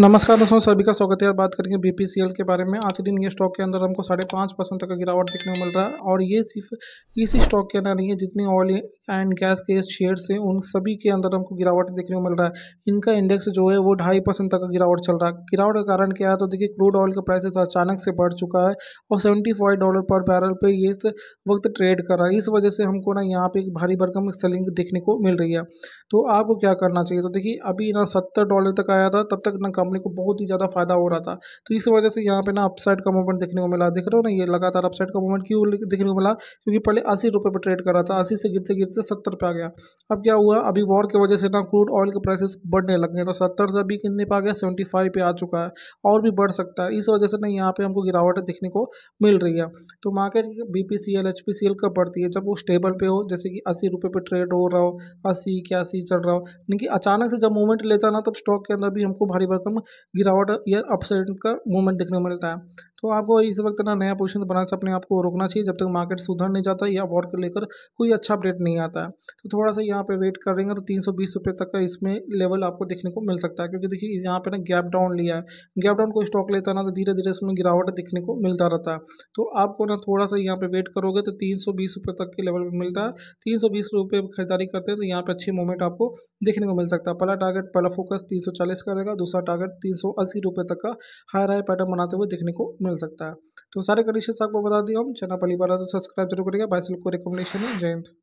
नमस्कार दोस्तों सभी का स्वागत है और बात करेंगे बीपीसीएल के बारे में आज के दिन ये स्टॉक के अंदर हमको साढ़े पाँच परसेंट तक का गिरावट देखने को मिल रहा है और ये सिर्फ इसी स्टॉक के अंदर नहीं है जितने ऑयल एंड गैस के शेयर हैं उन सभी के अंदर हमको गिरावट देखने को मिल रहा है इनका इंडेक्स जो है वो ढाई परसेंट तक का गिरावट चल रहा है गिरावट का कारण क्या है तो देखिए क्रूड ऑयल का प्राइस अचानक से बढ़ चुका है और सेवेंटी फाइव डॉलर पर बैरल पर ये इस वक्त ट्रेड कर रहा है इस वजह से हमको ना यहाँ पे एक भारी भरकम सेलिंग देखने को मिल रही है तो आपको क्या करना चाहिए तो देखिए अभी ना सत्तर डॉलर तक आया था तब तक ना कंपनी को बहुत ही ज़्यादा फायदा हो रहा था तो इस वजह से यहाँ पे ना अपसाइड का मूवमेंट देखने को मिला देख रहे हो ना ये लगातार अपसाइड का मूवमेंट क्यों देखने को मिला क्योंकि पहले अस्सी रुपये पर ट्रेड कर रहा था अस्सी से गिरते गिरते सत्तर पे आ गया अब क्या हुआ अभी वॉर की वजह से ना क्रूड ऑयल के प्राइसेस बढ़ने लग गए तो सत्तर से अभी कितने पर आ गया सेवेंटी फाइव आ चुका है और भी बढ़ सकता है इस वजह से ना यहाँ पे हमको गिरावट देखने को मिल रही है तो market B P C L H P C L कब बढ़ती है जब वो स्टेबल पे हो जैसे कि अस्सी रुपये पर ट्रेड हो रहा हो अस्सी इक्यासी चल रहा हो लेकिन अचानक से जब मूवमेंट लेता ना तब स्टॉक के अंदर भी हमको भारी भरकम गिरावट या अपसाइड का मूवमेंट देखने को मिलता है तो आपको इस वक्त ना नया पोजिशन बनाने से अपने आप को रोकना चाहिए जब तक मार्केट सुधर नहीं जाता या अवार्ड को लेकर कोई अच्छा अपडेट नहीं आता है तो थोड़ा सा यहाँ पे वेट करेंगे तो तीन सौ बीस रुपये तक का इसमें लेवल आपको देखने को मिल सकता है क्योंकि देखिए यहाँ पे ना गैप डाउन लिया है गैप डाउन कोई स्टॉक लेता ना तो धीरे धीरे इसमें गिरावट देखने को मिलता रहता है तो आपको ना थोड़ा सा यहाँ पर वेट करोगे तो तीन सौ बीस रुपये तक के लेवल पर मिलता है तीन सौ बीस रुपये खरीदारी करते हैं तो यहाँ पर अच्छी मूवमेंट आपको देखने को मिल सकता है पहला टारगेट पहला फोकस तीन सौ चालीस का रहेगा दूसरा टारगेट तीन सौ अस्सी रुपये तक का हायर हाई पैटर्न बनाते हुए देखने को मिल सकता है तो सारे कंडीशन आपको बता दिया हम चैनल पहली बार तो सब्सक्राइब जरूर करिएगा बाइसिल को रिकमेंडेशन है जय हिंद